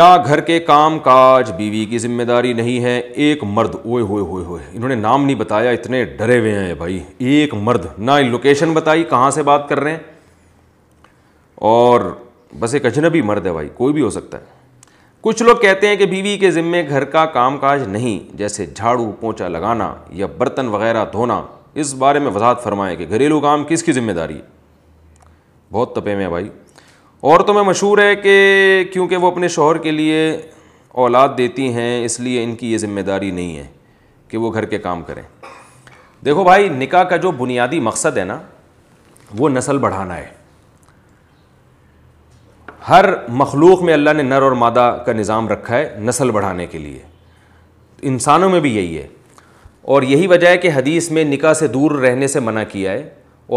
क्या घर के काम काज बीवी की जिम्मेदारी नहीं है एक मर्द ओए होए होए होए इन्होंने नाम नहीं बताया इतने डरे हुए हैं भाई एक मर्द ना लोकेशन बताई कहाँ से बात कर रहे हैं और बस एक अजनबी मर्द है भाई कोई भी हो सकता है कुछ लोग कहते हैं कि बीवी के ज़िम्मे घर का कामकाज नहीं जैसे झाड़ू पोंछा लगाना या बर्तन वगैरह धोना इस बारे में वजाहत फरमाएं कि घरेलू काम किसकी ज़िम्मेदारी है बहुत तपे में है भाई और तो में मशहूर है कि क्योंकि वो अपने शोहर के लिए औलाद देती हैं इसलिए इनकी ये जिम्मेदारी नहीं है कि वो घर के काम करें देखो भाई निका का जो बुनियादी मकसद है ना वो नस्ल बढ़ाना है हर मखलूक में अल्लाह ने नर और मादा का निज़ाम रखा है नस्ल बढ़ाने के लिए इंसानों में भी यही है और यही वजह है कि हदीस में निका से दूर रहने से मना किया है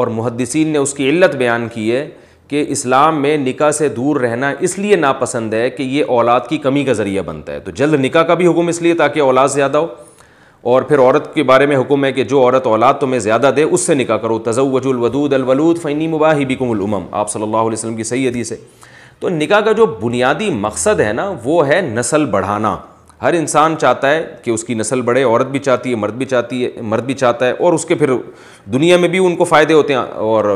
और मुहदसिन ने उसकी इल्लत बयान की है कि इस्लाम में निका से दूर रहना इसलिए नापसंद है कि ये औलाद की कमी का ज़रिया बनता है तो जल्द निका का भी हुक्म इसलिए ताकि औलाद ज़्यादा हो और फिर औरत के बारे में हुक्म है कि जो औरत औलाद तुम्हें ज़्यादा दे उससे निका करो तजवजुलवदूद अलवलूद फ़ैनी मुबाही बिकुमलम आप सल्लल्लाहु अलैहि की सही हदीस से तो निका का जो बुनियादी मकसद है ना वो है नस्ल बढ़ाना हर इंसान चाहता है कि उसकी नस्ल बढ़े औरत भी चाहती है मर्द भी चाहती है मर्द भी चाहता है और उसके फिर दुनिया में भी उनको फ़ायदे होते हैं और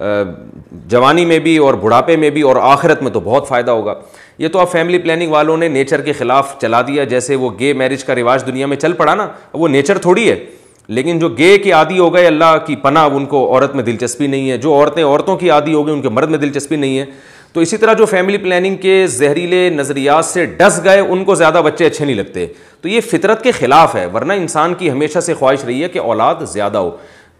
जवानी में भी और बुढ़ापे में भी और आखिरत में तो बहुत फ़ायदा होगा ये तो अब फैमिली प्लानिंग वालों ने नेचर के ख़िलाफ़ चला दिया जैसे वो गे मैरिज का रिवाज दुनिया में चल पड़ा ना वो नेचर थोड़ी है लेकिन जो गे के आदि हो गए अल्लाह की पना उनको औरत में दिलचस्पी नहीं है जो औरतें औरतों की आदि हो गई उनके मर्द में दिलचस्पी नहीं है तो इसी तरह जो फैमिली प्लानिंग के जहरीले नज़रियात से डस गए उनको ज़्यादा बच्चे अच्छे नहीं लगते तो ये फितरत के ख़िलाफ़ है वरना इंसान की हमेशा से ख्वाहिश रही है कि औलाद ज़्यादा हो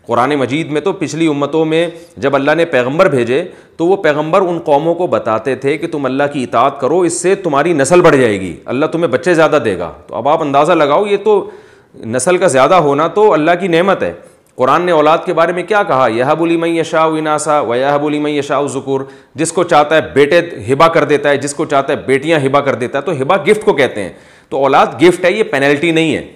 कुरान मजीद में तो पिछली उम्मतों में जब अल्लाह ने पैगंबर भेजे तो वो पैगंबर उन कौमों को बताते थे कि तुम अल्लाह की इतात करो इससे तुम्हारी नस्ल बढ़ जाएगी अल्लाह तुम्हें बच्चे ज़्यादा देगा तो अब आप अंदाज़ा लगाओ ये तो नस्ल का ज़्यादा होना तो अल्लाह की नेमत है कुरान ने औलाद के बारे में क्या कहा यह बोली मई यशा इनासा व यह बोली मई यशा ज़ुकुर जिसको चाहता है बेटे हिबा कर देता है जिसको चाहता है बेटियां हिबा कर देता है तो हिबा गिफ्ट को कहते हैं तो औलाद गिफ्ट है ये पेनल्टी नहीं है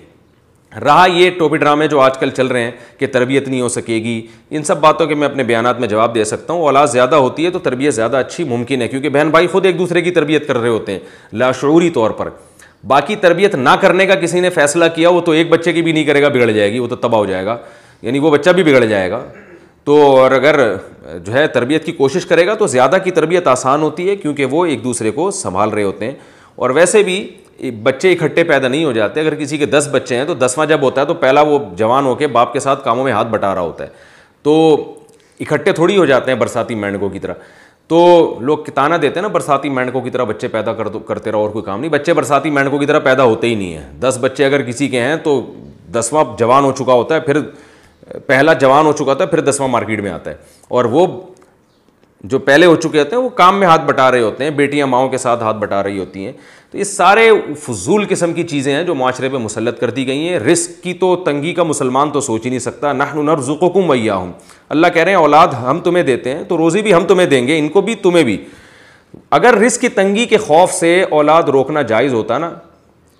रहा ये टोपी ड्रामे जो आजकल चल रहे हैं कि तरबियत नहीं हो सकेगी इन सब बातों के मैं अपने बयान में जवाब दे सकता हूँ औलाद ज़्यादा होती है तो तरबियत ज़्यादा अच्छी मुमकिन है क्योंकि बहन भाई खुद एक दूसरे की तरबियत कर रहे होते हैं लाशूरी तौर पर बाकी तरबियत ना करने का किसी ने फैसला किया वो तो एक बच्चे की भी नहीं करेगा बिगड़ जाएगी वो तो तबाह हो जाएगा यानी वो बच्चा भी बिगड़ जाएगा तो और अगर जो है तरबियत की कोशिश करेगा तो ज़्यादा की तरबियत आसान होती है क्योंकि वो एक दूसरे को संभाल रहे होते हैं और वैसे भी बच्चे इकट्ठे पैदा नहीं हो जाते अगर किसी के दस बच्चे हैं तो दसवां जब होता है तो पहला वो जवान होकर बाप के साथ कामों में हाथ बटा रहा होता है तो इकट्ठे थोड़ी हो जाते हैं बरसाती मेंढकों की तरह तो लोग किताना देते हैं ना बरसाती मेंढकों की तरह बच्चे पैदा कर करते रहो और कोई काम नहीं बच्चे बरसाती मेंढकों की तरह पैदा होते ही नहीं है दस बच्चे अगर किसी के हैं तो दसवां जवान हो चुका होता है फिर पहला जवान हो चुका था फिर दसवां मार्केट में आता है और वो जो पहले हो चुके होते हैं वो काम में हाथ बटा रहे होते हैं बेटियां माओं के साथ हाथ बटा रही होती हैं तो ये सारे फजूल किस्म की चीज़ें हैं जो माशरे पर मुसलत कर दी गई हैं रिस्क की तो तंगी का मुसलमान तो सोच ही नहीं सकता नहन नरजुकुम वैया हूँ अल्लाह कह रहे हैं औलाद हम तुम्हें देते हैं तो रोज़ी भी हम तुम्हें देंगे इनको भी तुम्हें भी अगर रिस्क की तंगी के खौफ से औलाद रोकना जायज़ होता ना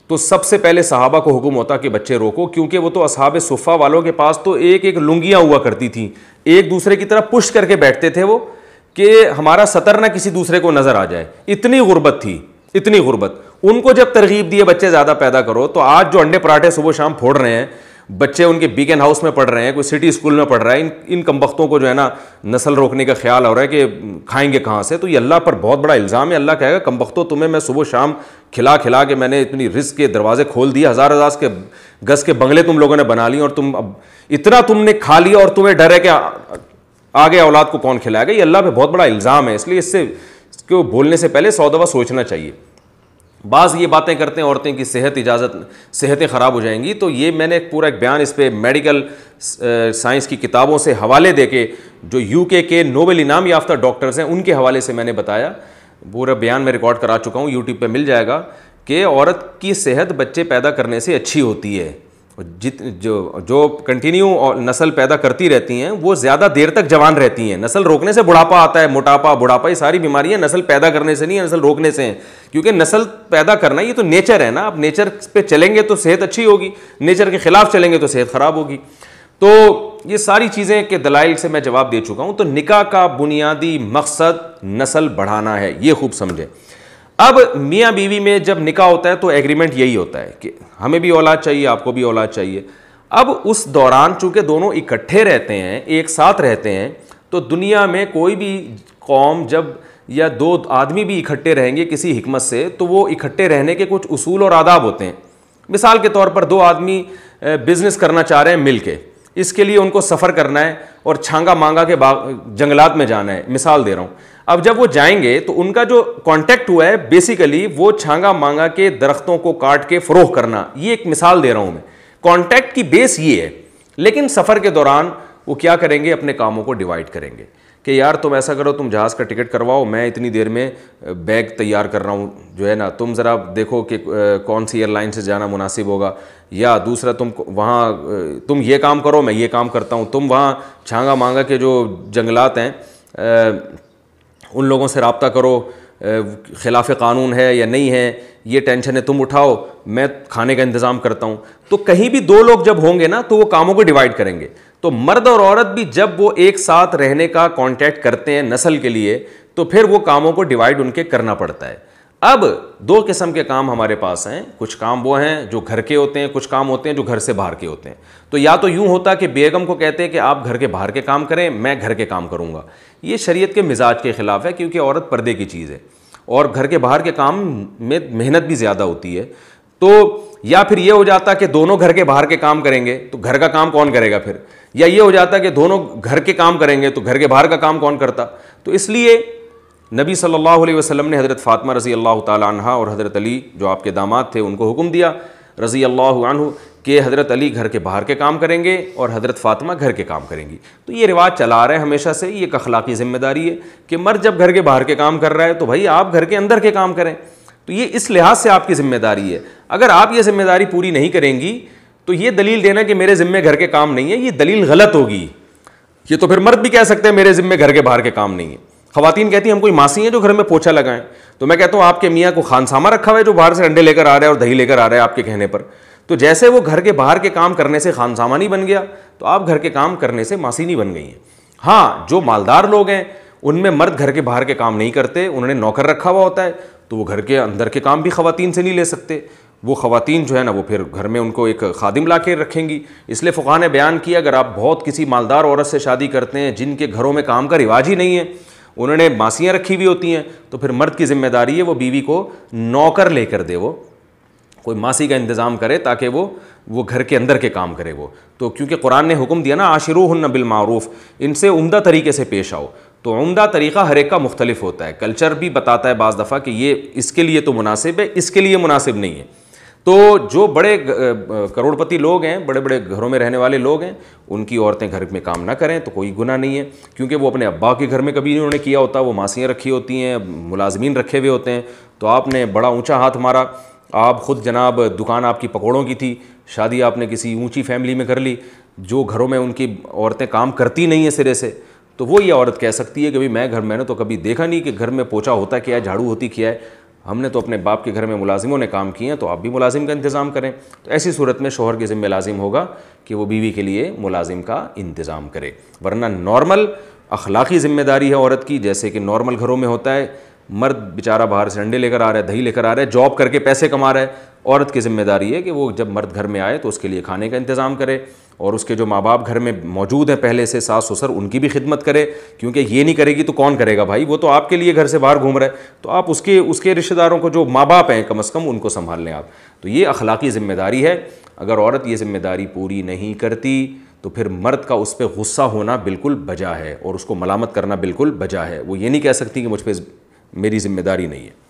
तो सबसे पहले सहाबा को हुक्म होता कि बच्चे रोको क्योंकि वो तो असहाब सुफ़ा वालों के पास तो एक एक लुंगियाँ हुआ करती थी एक दूसरे की तरफ पुश करके बैठते थे वो कि हमारा सतर ना किसी दूसरे को नज़र आ जाए इतनी गुर्बत थी इतनी गुर्बत उनको जब तरगीब दिए बच्चे ज़्यादा पैदा करो तो आज जो अंडे पराठे सुबह शाम फोड़ रहे हैं बच्चे उनके बीकेन हाउस में पढ़ रहे हैं कोई सिटी स्कूल में पढ़ रहा है इन इन कमबख्तों को जो है ना नस्ल रोकने का ख्याल हो रहा है कि खाएंगे कहाँ से तो ये अल्लाह पर बहुत बड़ा इल्ज़ाम है अल्लाह कहेगा कमबख्तों तुम्हें मैं सुबह शाम खिला खिला के मैंने इतनी रिस्क के दरवाजे खोल दिए हज़ार हज़ार के गज के बंगले तुम लोगों ने बना लिए और तुम अब इतना तुमने खा लिया और तुम्हें डर है कि आगे औलाद को कौन खिलाएगा ये अल्लाह पे बहुत बड़ा इल्ज़ाम है इसलिए इससे को बोलने से पहले सौ दफ़ा सोचना चाहिए बाज़ ये बातें करते हैं औरतें की सेहत इजाज़त सेहतें ख़राब हो जाएंगी तो ये मैंने पूरा एक बयान इस पर मेडिकल साइंस की किताबों से हवाले दे के जो यूके के नोबेल इनाम याफ्ता डॉक्टर्स हैं उनके हवाले से मैंने बताया पूरा बयान मैं रिकॉर्ड करा चुका हूँ यूट्यूब पर मिल जाएगा कि औरत की सेहत बच्चे पैदा करने से अच्छी होती है जित जो जो कंटिन्यू और नस्ल पैदा करती रहती हैं वो ज़्यादा देर तक जवान रहती हैं नस्ल रोकने से बुढ़ापा आता है मोटापा बुढ़ापा ये सारी बीमारियां नस्ल पैदा करने से नहीं है नस्ल रोकने से हैं क्योंकि नस्ल पैदा करना ये तो नेचर है ना आप नेचर पे चलेंगे तो सेहत अच्छी होगी नेचर के खिलाफ चलेंगे तो सेहत ख़राब होगी तो ये सारी चीज़ें के दलाइल से मैं जवाब दे चुका हूँ तो निका का बुनियादी मकसद नस्ल बढ़ाना है ये खूब समझें अब मियाँ बीवी में जब निका होता है तो एग्रीमेंट यही होता है कि हमें भी औलाद चाहिए आपको भी औलाद चाहिए अब उस दौरान चूँकि दोनों इकट्ठे रहते हैं एक साथ रहते हैं तो दुनिया में कोई भी कौम जब या दो आदमी भी इकट्ठे रहेंगे किसी हमत से तो वो इकट्ठे रहने के कुछ उसूल और आदाब होते हैं मिसाल के तौर पर दो आदमी बिज़नेस करना चाह रहे हैं मिल के इसके लिए उनको सफ़र करना है और छांगा मांगा के बाग जंगलात में जाना है मिसाल दे रहा हूँ अब जब वो जाएंगे तो उनका जो कांटेक्ट हुआ है बेसिकली वो छांगा मांगा के दरख्तों को काट के फ़रोह करना ये एक मिसाल दे रहा हूँ मैं कॉन्टैक्ट की बेस ये है लेकिन सफ़र के दौरान वो क्या करेंगे अपने कामों को डिवाइड करेंगे कि यार तुम ऐसा करो तुम जहाज़ का टिकट करवाओ मैं इतनी देर में बैग तैयार कर रहा हूँ जो है ना तुम ज़रा देखो कि कौन सी एयरलाइन से जाना मुनासिब होगा या दूसरा तुम वहाँ तुम ये काम करो मैं ये काम करता हूँ तुम वहाँ छांगा मांगा के जो जंगलात हैं उन लोगों से रबता करो खिलाफ कानून है या नहीं है ये टेंशन है तुम उठाओ मैं खाने का इंतज़ाम करता हूँ तो कहीं भी दो लोग जब होंगे ना तो वो कामों को डिवाइड करेंगे तो मर्द और औरत भी जब वो एक साथ रहने का कांटेक्ट करते हैं नस्ल के लिए तो फिर वो कामों को डिवाइड उनके करना पड़ता है अब दो किस्म के काम हमारे पास हैं कुछ काम वो हैं जो घर के होते हैं कुछ काम होते हैं जो घर से बाहर के होते हैं तो या तो यूं होता कि बेगम को कहते हैं कि आप घर के बाहर के काम करें मैं घर के काम करूंगा ये शरीयत के मिजाज के ख़िलाफ़ है क्योंकि औरत पर्दे की चीज़ है और घर के बाहर के काम में मेहनत भी ज़्यादा होती है तो या फिर ये हो जाता कि दोनों घर के बाहर के काम करेंगे तो घर का काम कौन करेगा फिर या ये हो जाता कि दोनों घर के काम करेंगे तो घर के बाहर का काम कौन करता तो इसलिए नबी सल्लल्लाहु अलैहि वसल्लम ने हज़रत फ़ातमा रज़ी अल्लाह तह और हज़रत अली जो आपके दामाद थे उनको हुक्म दिया रज़ी अल्लाह कि हज़रत अली घर के बाहर के काम करेंगे और हज़रत फ़ातमा घर के काम करेंगी तो ये रिवाज चला आ रहा है हमेशा से ये एक अखलाकी ज़िम्मेदारी है कि मर्द जब घर के बाहर के काम कर रहा है तो भाई आप घर के अंदर के काम करें तो ये इस लिहाज से आपकी ज़िम्मेदारी है अगर आप ये ज़िम्मेदारी पूरी नहीं करेंगी तो ये दलील देना कि मेरे ज़िम्मे घर के काम नहीं है ये दलील गलत होगी ये तो फिर मर्द भी कह सकते हैं मेरे ज़िम्मे घर के बाहर के काम नहीं है खातन कहती हैं हम कोई मासी हैं जो घर में पोछा लगाएं तो मैं कहता हूँ आपके मियाँ को खानसामा रखा हुआ है जो बाहर से अंडे लेकर आ रहा है और दही लेकर आ रहा है आपके कहने पर तो जैसे वो घर के बाहर के काम करने से खानसामा नहीं बन गया तो आप घर के काम करने से मासी नहीं बन गई हैं हाँ जो मालदार लोग हैं उनमें मर्द घर के बाहर के काम नहीं करते उन्होंने नौकर रखा हुआ होता है तो वो घर के अंदर के काम भी खातन से नहीं ले सकते वो ख़वातीन जो है ना वो फिर घर में उनको एक खादिम ला के रखेंगी इसलिए फ़ुका ने बयान किया अगर आप बहुत किसी मालदार औरत से शादी करते हैं जिनके घरों में काम का रिवाज ही नहीं है उन्होंने मासियाँ रखी हुई होती हैं तो फिर मर्द की जिम्मेदारी है वो बीवी को नौकर लेकर दे वो कोई मासी का इंतज़ाम करे ताकि वो वो घर के अंदर के काम करे वो तो क्योंकि कुरान ने हुक्म दिया ना आशिरू हन्न बिलमारूफ़ इनसे उमदा तरीके से पेश आओ तो उमदा तरीक़ा हर एक का मुख्तलिफ होता है कल्चर भी बताता है बज़ दफ़ा कि ये इसके लिए तो मुनासिब है इसके लिए मुनासिब नहीं है तो जो बड़े करोड़पति लोग हैं बड़े बड़े घरों में रहने वाले लोग हैं उनकी औरतें घर में काम ना करें तो कोई गुना नहीं है क्योंकि वो अपने अब्बा के घर में कभी उन्होंने किया होता वो मासियाँ रखी होती हैं मुलाजमीन रखे हुए होते हैं तो आपने बड़ा ऊँचा हाथ मारा आप ख़ुद जनाब दुकान आपकी पकौड़ों की थी शादी आपने किसी ऊंची फैमिली में कर ली जो घरों में उनकी औरतें काम करती नहीं हैं सिरे से तो वो ये औरत कह सकती है कि भाई मैं घर मैंने तो कभी देखा नहीं कि घर में पोछा होता क्या है झाड़ू होती क्या है हमने तो अपने बाप के घर में मुलाजिमों ने काम किए हैं तो आप भी मुलाजिम का इंतज़ाम करें तो ऐसी सूरत में शोहर के ज़िम्मे लाजिम होगा कि वो बीवी के लिए मुलाजिम का इंतज़ाम करे वरना नॉर्मल अखलाकी ज़िम्मेदारी है औरत की जैसे कि नॉर्मल घरों में होता है मर्द बेचारा बाहर से अंडे लेकर आ रहा है दही लेकर आ रहा है जॉब करके पैसे कमा रहा है औरत की ज़िम्मेदारी है कि वो जब मर्द घर में आए तो उसके लिए खाने का इंतज़ाम करे और उसके जो माँ बाप घर में मौजूद हैं पहले से सास ससुर उनकी भी खिदमत करे क्योंकि ये नहीं करेगी तो कौन करेगा भाई वो तो आपके लिए घर से बाहर घूम रहे तो आप उसके उसके रिश्तेदारों को जो माँ बाप हैं कम अज़ कम उनको संभाल लें आप तो ये अखलाकी ज़िम्मेदारी है अगर औरत ये ज़िम्मेदारी पूरी नहीं करती तो फिर मर्द का उस पर गुस्सा होना बिल्कुल बजा है और उसको मलामत करना बिल्कुल बजा है वो ये नहीं कह सकती कि मुझ पर मेरी ज़िम्मेदारी नहीं है